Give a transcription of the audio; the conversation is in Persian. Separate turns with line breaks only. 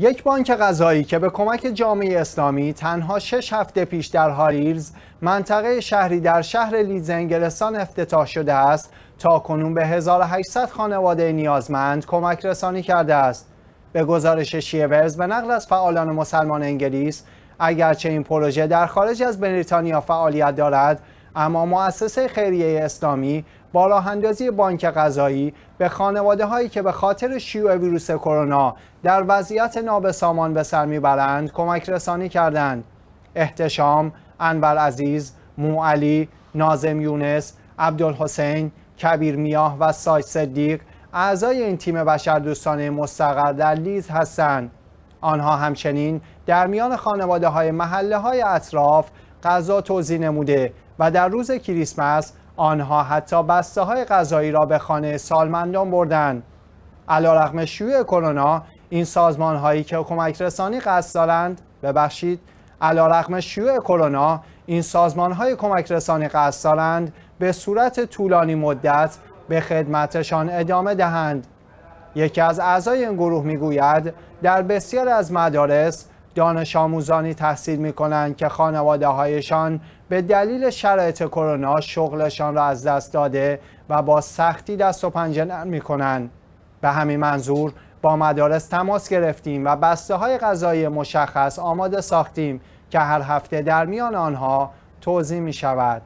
یک بانک غذایی که به کمک جامعه اسلامی تنها شش هفته پیش در هاریرز منطقه شهری در شهر انگلستان افتتاح شده است تا کنون به 1800 خانواده نیازمند کمک رسانی کرده است به گزارش شیورز به نقل از فعالان مسلمان انگلیس اگرچه این پروژه در خارج از بریتانیا فعالیت دارد اما مؤسسه خیریه اسلامی با راهاندازی بانک غذایی به خانواده هایی که به خاطر شیوع ویروس کرونا در وضعیت نابسامان به سر میبرند کمک رسانی کردند احتشام انور عزیز موعلی نازم یونس عبدالحسین کبیر میاه و سای صدیق اعضای این تیم بشردوستانه مستقر در لیز هستند آنها همچنین در میان خانواده های محله های اطراف غذا توضیح نموده و در روز کریسمس آنها حتی بسته های غذایی را به خانه سالمندان بردند. علیرغم شیوع کرونا این سازمان هایی که کمک رسانی قصد دارند ببخشید علیرغم شیوع کرونا این سازمان های کمک رسانی قصد دارند به صورت طولانی مدت به خدمتشان ادامه دهند یکی از اعضای این گروه میگوید در بسیاری از مدارس دانش آموزانی تحصیل می کنند که خانواده هایشان به دلیل شرایط کرونا شغلشان را از دست داده و با سختی دست و پنجه نرم می کنند. به همین منظور با مدارس تماس گرفتیم و بسته های غذایی مشخص آماده ساختیم که هر هفته در میان آنها توضیح می شود.